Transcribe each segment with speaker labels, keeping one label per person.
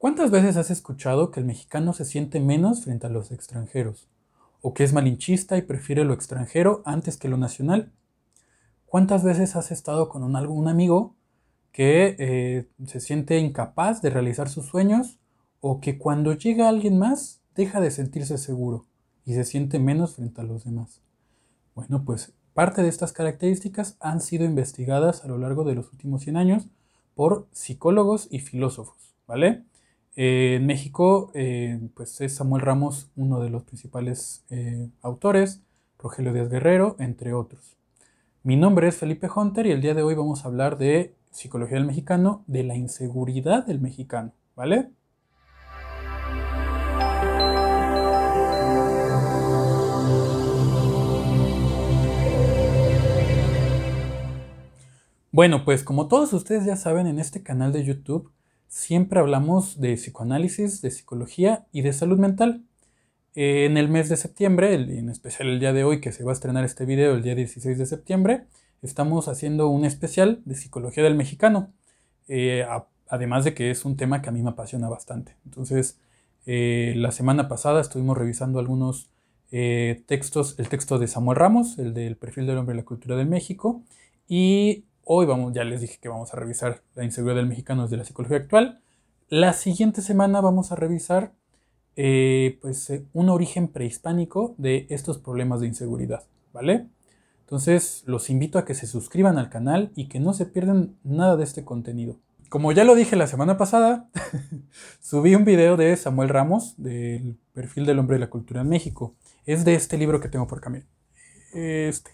Speaker 1: ¿Cuántas veces has escuchado que el mexicano se siente menos frente a los extranjeros? ¿O que es malinchista y prefiere lo extranjero antes que lo nacional? ¿Cuántas veces has estado con un, amigo que eh, se siente incapaz de realizar sus sueños o que cuando llega alguien más deja de sentirse seguro y se siente menos frente a los demás? Bueno, pues parte de estas características han sido investigadas a lo largo de los últimos 100 años por psicólogos y filósofos, ¿vale? Eh, en México, eh, pues es Samuel Ramos uno de los principales eh, autores, Rogelio Díaz Guerrero, entre otros. Mi nombre es Felipe Hunter y el día de hoy vamos a hablar de psicología del mexicano, de la inseguridad del mexicano, ¿vale? Bueno, pues como todos ustedes ya saben, en este canal de YouTube siempre hablamos de psicoanálisis, de psicología y de salud mental. Eh, en el mes de septiembre, en especial el día de hoy que se va a estrenar este video, el día 16 de septiembre, estamos haciendo un especial de psicología del mexicano. Eh, además de que es un tema que a mí me apasiona bastante. Entonces, eh, la semana pasada estuvimos revisando algunos textos, el texto de Samuel Ramos, el del perfil del hombre y la cultura de México, y Hoy vamos, ya les dije que vamos a revisar la inseguridad del mexicano desde la psicología actual. La siguiente semana vamos a revisar eh, pues, eh, un origen prehispánico de estos problemas de inseguridad, ¿vale? Entonces los invito a que se suscriban al canal y que no se pierdan nada de este contenido. Como ya lo dije la semana pasada, subí un video de Samuel Ramos del perfil del hombre de la cultura en México. Es de este libro que tengo por camino. Este.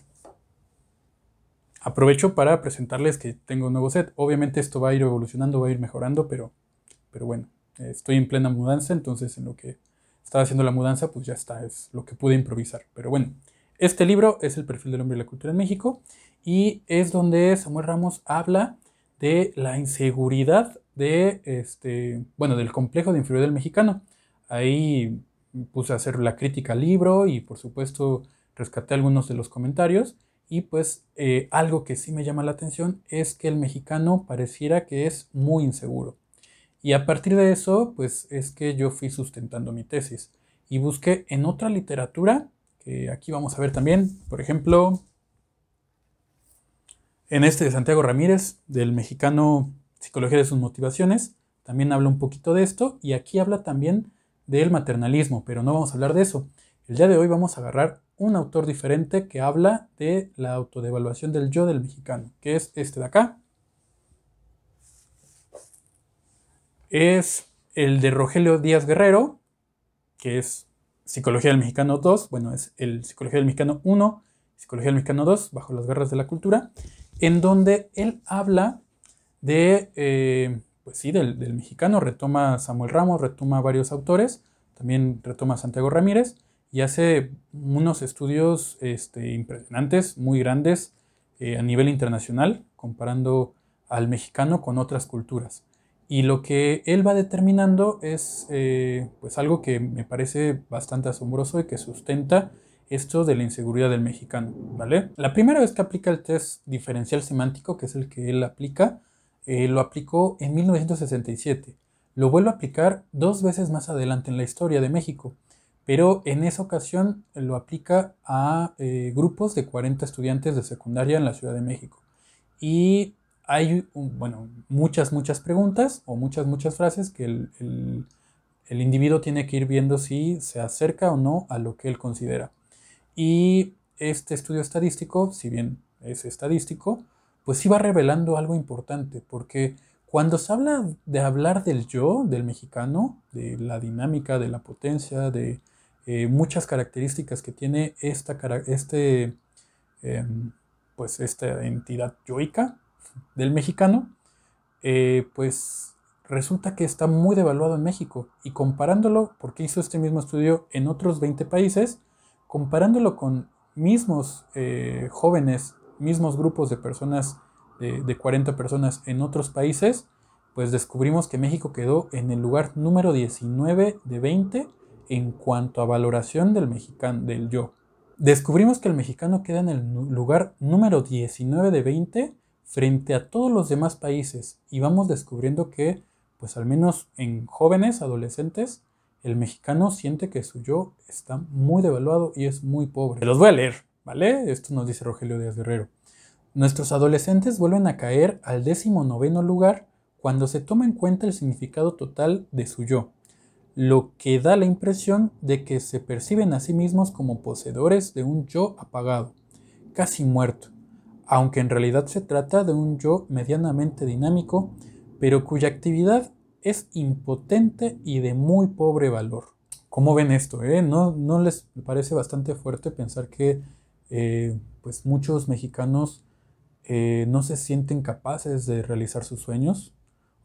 Speaker 1: Aprovecho para presentarles que tengo un nuevo set. Obviamente esto va a ir evolucionando, va a ir mejorando, pero, pero bueno, estoy en plena mudanza, entonces en lo que estaba haciendo la mudanza, pues ya está, es lo que pude improvisar. Pero bueno, este libro es El perfil del hombre y la cultura en México y es donde Samuel Ramos habla de la inseguridad de este, bueno, del complejo de inferioridad del mexicano. Ahí puse a hacer la crítica al libro y por supuesto rescaté algunos de los comentarios y pues eh, algo que sí me llama la atención es que el mexicano pareciera que es muy inseguro. Y a partir de eso, pues es que yo fui sustentando mi tesis y busqué en otra literatura, que aquí vamos a ver también, por ejemplo, en este de Santiago Ramírez, del mexicano Psicología de sus Motivaciones, también habla un poquito de esto y aquí habla también del maternalismo, pero no vamos a hablar de eso. El día de hoy vamos a agarrar un autor diferente que habla de la autodevaluación del yo del mexicano, que es este de acá. Es el de Rogelio Díaz Guerrero, que es Psicología del Mexicano 2, bueno, es el Psicología del Mexicano 1, Psicología del Mexicano 2, bajo las guerras de la cultura, en donde él habla de, eh, pues sí, del, del mexicano, retoma Samuel Ramos, retoma varios autores, también retoma Santiago Ramírez, y hace unos estudios este, impresionantes, muy grandes, eh, a nivel internacional, comparando al mexicano con otras culturas. Y lo que él va determinando es eh, pues algo que me parece bastante asombroso y que sustenta esto de la inseguridad del mexicano, ¿vale? La primera vez que aplica el test diferencial semántico, que es el que él aplica, eh, lo aplicó en 1967. Lo vuelve a aplicar dos veces más adelante en la historia de México, pero en esa ocasión lo aplica a eh, grupos de 40 estudiantes de secundaria en la Ciudad de México. Y hay, bueno, muchas, muchas preguntas o muchas, muchas frases que el, el, individuo tiene que ir viendo si se acerca o no a lo que él considera. Y este estudio estadístico, si bien es estadístico, pues sí va revelando algo importante, porque cuando se habla de hablar del yo, del mexicano, de la dinámica, de la potencia, de, eh, muchas características que tiene esta, este, em, pues, esta entidad yoica del mexicano, eh, pues resulta que está muy devaluado en México. Y comparándolo, porque hizo este mismo estudio en otros 20 países, comparándolo con mismos eh, jóvenes, mismos grupos de personas, de, de 40 personas en otros países, pues descubrimos que México quedó en el lugar número 19 de 20 en cuanto a valoración del, mexicano, del yo. Descubrimos que el mexicano queda en el lugar número 19 de 20 frente a todos los demás países y vamos descubriendo que, pues al menos en jóvenes, adolescentes, el mexicano siente que su yo está muy devaluado y es muy pobre. los voy a leer, ¿vale? Esto nos dice Rogelio Díaz Guerrero. Nuestros adolescentes vuelven a caer al décimo noveno lugar cuando se toma en cuenta el significado total de su yo lo que da la impresión de que se perciben a sí mismos como poseedores de un yo apagado, casi muerto, aunque en realidad se trata de un yo medianamente dinámico, pero cuya actividad es impotente y de muy pobre valor. ¿Cómo ven esto? Eh? ¿No, les parece bastante fuerte pensar que eh, pues muchos mexicanos eh, no se sienten capaces de realizar sus sueños?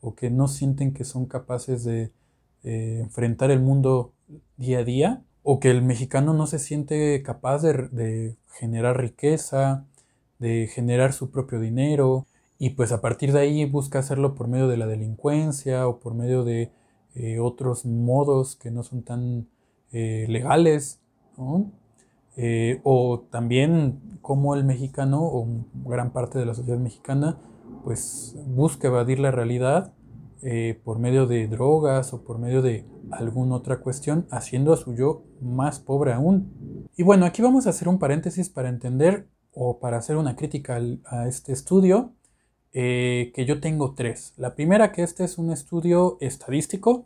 Speaker 1: ¿O que no sienten que son capaces de eh, enfrentar el mundo día a día, o que el mexicano no se siente capaz de, generar riqueza, de generar su propio dinero, y pues a partir de ahí busca hacerlo por medio de la delincuencia o por medio de eh, otros modos que no son tan eh, legales, o también como el mexicano o gran parte de la sociedad mexicana pues busca evadir la realidad eh, por medio de drogas o por medio de alguna otra cuestión, haciendo a su yo más pobre aún. Y bueno, aquí vamos a hacer un paréntesis para entender o para hacer una crítica a este estudio, eh, que yo tengo tres. La primera que este es un estudio estadístico,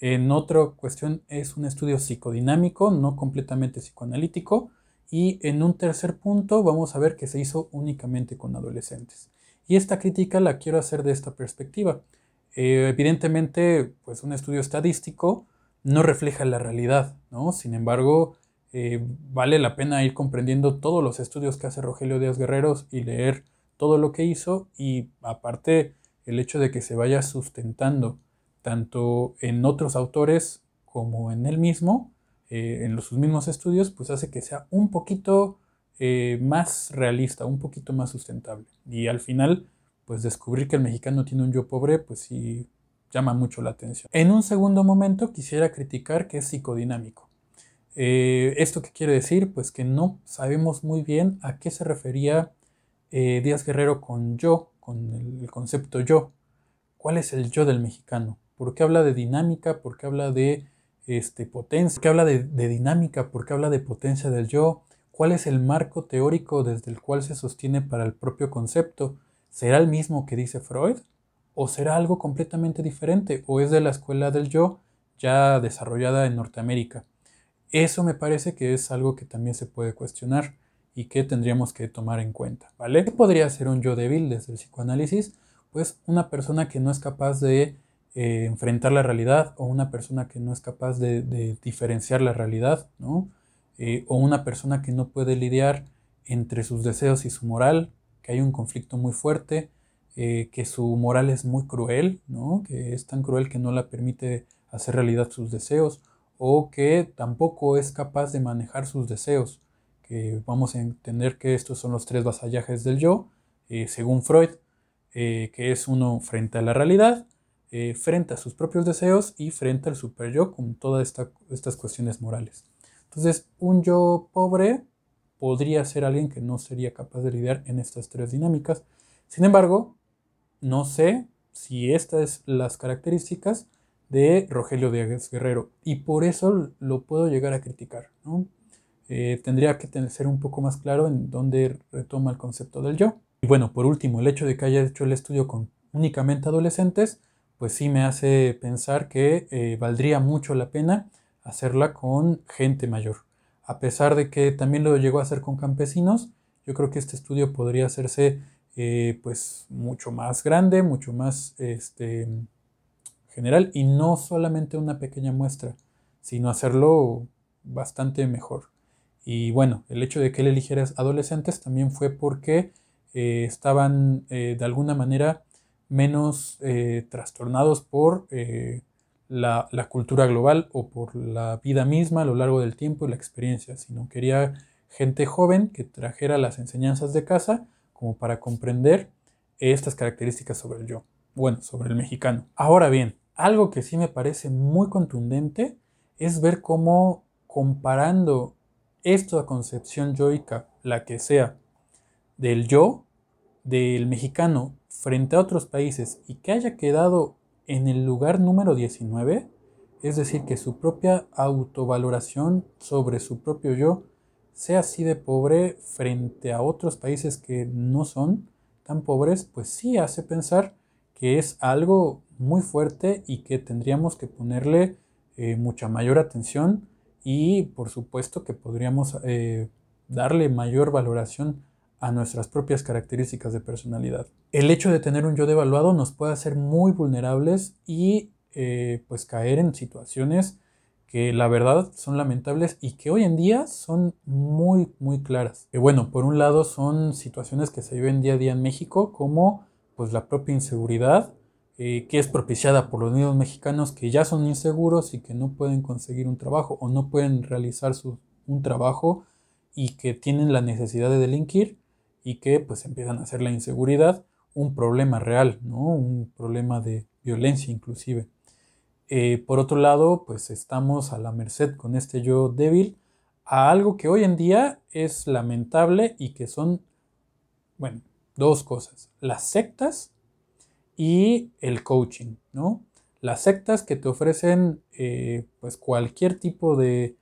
Speaker 1: en otra cuestión es un estudio psicodinámico, no completamente psicoanalítico, y en un tercer punto vamos a ver que se hizo únicamente con adolescentes. Y esta crítica la quiero hacer de esta perspectiva. Eh, evidentemente, pues un estudio estadístico no refleja la realidad, ¿no? Sin embargo, eh, vale la pena ir comprendiendo todos los estudios que hace Rogelio Díaz Guerreros y leer todo lo que hizo y aparte el hecho de que se vaya sustentando tanto en otros autores como en él mismo, eh, en los, sus mismos estudios, pues hace que sea un poquito más realista, un poquito más sustentable. Y al final pues descubrir que el mexicano tiene un yo pobre, pues sí llama mucho la atención. En un segundo momento quisiera criticar que es psicodinámico. Eh, ¿Esto qué quiere decir? Pues que no sabemos muy bien a qué se refería eh, Díaz Guerrero con yo, con el concepto yo. ¿Cuál es el yo del mexicano? ¿Por qué habla de dinámica? ¿Por qué habla de este, potencia? ¿Por qué habla de dinámica? ¿Por qué habla de potencia del yo? ¿Cuál es el marco teórico desde el cual se sostiene para el propio concepto? ¿Será el mismo que dice Freud? ¿O será algo completamente diferente? ¿O es de la escuela del yo ya desarrollada en Norteamérica? Eso me parece que es algo que también se puede cuestionar y que tendríamos que tomar en cuenta, ¿vale? ¿Qué podría ser un yo débil desde el psicoanálisis? Pues una persona que no es capaz de eh, enfrentar la realidad o una persona que no es capaz de, diferenciar la realidad, ¿no? Eh, o una persona que no puede lidiar entre sus deseos y su moral, que hay un conflicto muy fuerte, eh, que su moral es muy cruel, ¿no? que es tan cruel que no la permite hacer realidad sus deseos, o que tampoco es capaz de manejar sus deseos, que vamos a entender que estos son los tres vasallajes del yo, eh, según Freud, eh, que es uno frente a la realidad, frente a sus propios deseos y frente al super con todas estas cuestiones morales. Entonces, un yo pobre podría ser alguien que no sería capaz de lidiar en estas tres dinámicas. Sin embargo, no sé si estas son las características de Rogelio Díaz Guerrero y por eso lo puedo llegar a criticar. Eh, tendría que ser un poco más claro en dónde retoma el concepto del yo. Y bueno, por último, el hecho de que haya hecho el estudio con únicamente adolescentes, pues sí me hace pensar que eh, valdría mucho la pena hacerla con gente mayor a pesar de que también lo llegó a hacer con campesinos, yo creo que este estudio podría hacerse eh, pues mucho más grande, mucho más este, general y no solamente una pequeña muestra, sino hacerlo bastante mejor. Y bueno, el hecho de que él eligiera adolescentes también fue porque eh, estaban eh, de alguna manera menos trastornados por la, cultura global o por la vida misma a lo largo del tiempo y la experiencia, sino quería gente joven que trajera las enseñanzas de casa como para comprender estas características sobre el yo, bueno, sobre el mexicano. Ahora bien, algo que sí me parece muy contundente es ver cómo comparando esta concepción yoica, la que sea, del yo, del mexicano frente a otros países y que haya quedado en el lugar número 19, es decir, que su propia autovaloración sobre su propio yo sea así de pobre frente a otros países que no son tan pobres, pues sí hace pensar que es algo muy fuerte y que tendríamos que ponerle eh, mucha mayor atención y por supuesto que podríamos eh, darle mayor valoración a nuestras propias características de personalidad. El hecho de tener un yo devaluado nos puede hacer muy vulnerables y eh, pues caer en situaciones que la verdad son lamentables y que hoy en día son muy, muy claras. y eh, bueno, por un lado son situaciones que se viven día a día en México, como pues la propia inseguridad, eh, que es propiciada por los niños mexicanos que ya son inseguros y que no pueden conseguir un trabajo o no pueden realizar su, un trabajo y que tienen la necesidad de delinquir y que pues empiezan a hacer la inseguridad un problema real, ¿no? un problema de violencia inclusive. Eh, por otro lado, pues estamos a la merced con este yo débil a algo que hoy en día es lamentable y que son, bueno, dos cosas, las sectas y el coaching, ¿no? Las sectas que te ofrecen eh, pues cualquier tipo de,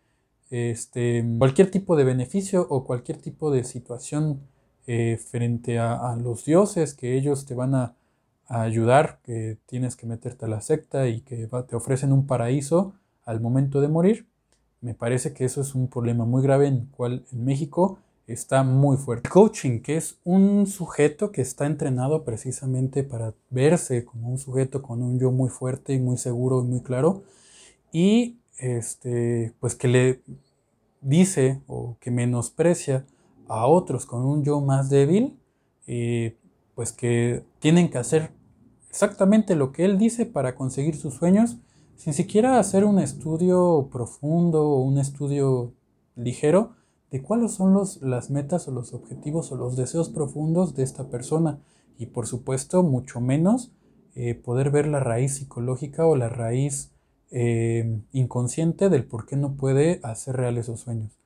Speaker 1: este, cualquier tipo de beneficio o cualquier tipo de situación eh, frente a, los dioses, que ellos te van a, ayudar, que tienes que meterte a la secta y que te ofrecen un paraíso al momento de morir. Me parece que eso es un problema muy grave en cual en México está muy fuerte. Coaching, que es un sujeto que está entrenado precisamente para verse como un sujeto con un yo muy fuerte y muy seguro y muy claro. Y este, pues que le dice o que menosprecia a otros con un yo más débil, eh, pues que tienen que hacer exactamente lo que él dice para conseguir sus sueños, sin siquiera hacer un estudio profundo o un estudio ligero de cuáles son las metas o los objetivos o los deseos profundos de esta persona. Y por supuesto, mucho menos eh, poder ver la raíz psicológica o la raíz eh, inconsciente del por qué no puede hacer real esos sueños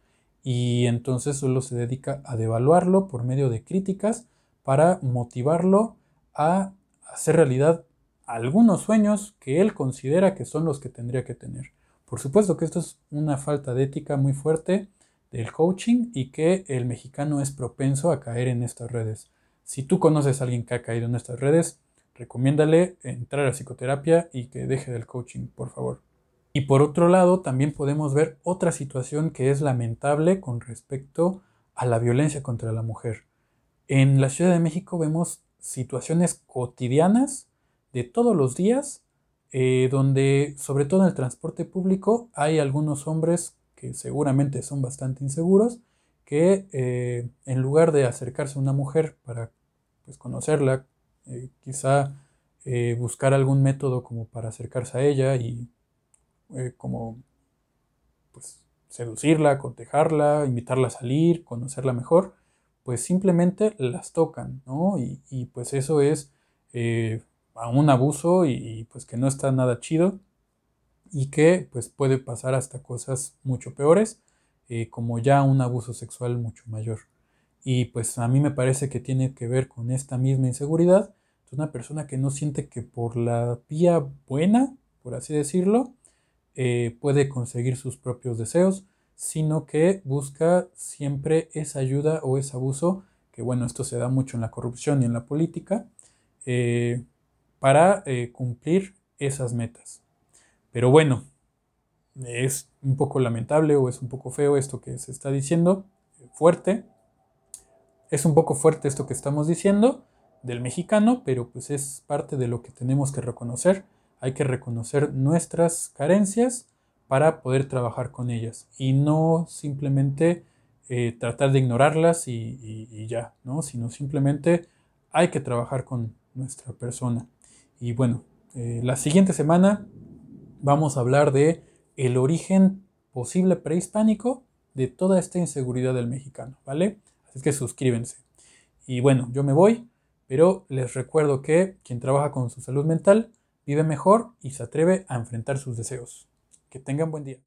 Speaker 1: y entonces solo se dedica a devaluarlo por medio de críticas para motivarlo a hacer realidad algunos sueños que él considera que son los que tendría que tener. Por supuesto que esto es una falta de ética muy fuerte del coaching y que el mexicano es propenso a caer en estas redes. Si tú conoces a alguien que ha caído en estas redes, recomiéndale entrar a psicoterapia y que deje del coaching, por favor. Y por otro lado, también podemos ver otra situación que es lamentable con respecto a la violencia contra la mujer. En la Ciudad de México vemos situaciones cotidianas de todos los días, eh, donde sobre todo en el transporte público hay algunos hombres que seguramente son bastante inseguros, que eh, en lugar de acercarse a una mujer para pues, conocerla, eh, quizá buscar algún método como para acercarse a ella y eh, como pues, seducirla, cortejarla, invitarla a salir, conocerla mejor, pues simplemente las tocan, ¿no? Y, pues eso es eh, un abuso y, pues que no está nada chido y que pues puede pasar hasta cosas mucho peores, eh, como ya un abuso sexual mucho mayor. Y pues a mí me parece que tiene que ver con esta misma inseguridad. Es una persona que no siente que por la vía buena, por así decirlo, eh, puede conseguir sus propios deseos, sino que busca siempre esa ayuda o ese abuso, que bueno, esto se da mucho en la corrupción y en la política, eh, para eh, cumplir esas metas. Pero bueno, es un poco lamentable o es un poco feo esto que se está diciendo, fuerte. Es un poco fuerte esto que estamos diciendo del mexicano, pero pues es parte de lo que tenemos que reconocer hay que reconocer nuestras carencias para poder trabajar con ellas y no simplemente eh, tratar de ignorarlas y, ya, ¿no? sino simplemente hay que trabajar con nuestra persona. Y bueno, eh, la siguiente semana vamos a hablar de el origen posible prehispánico de toda esta inseguridad del mexicano, ¿vale? Así que suscríbense. Y bueno, yo me voy, pero les recuerdo que quien trabaja con su salud mental vive mejor y se atreve a enfrentar sus deseos. Que tengan buen día.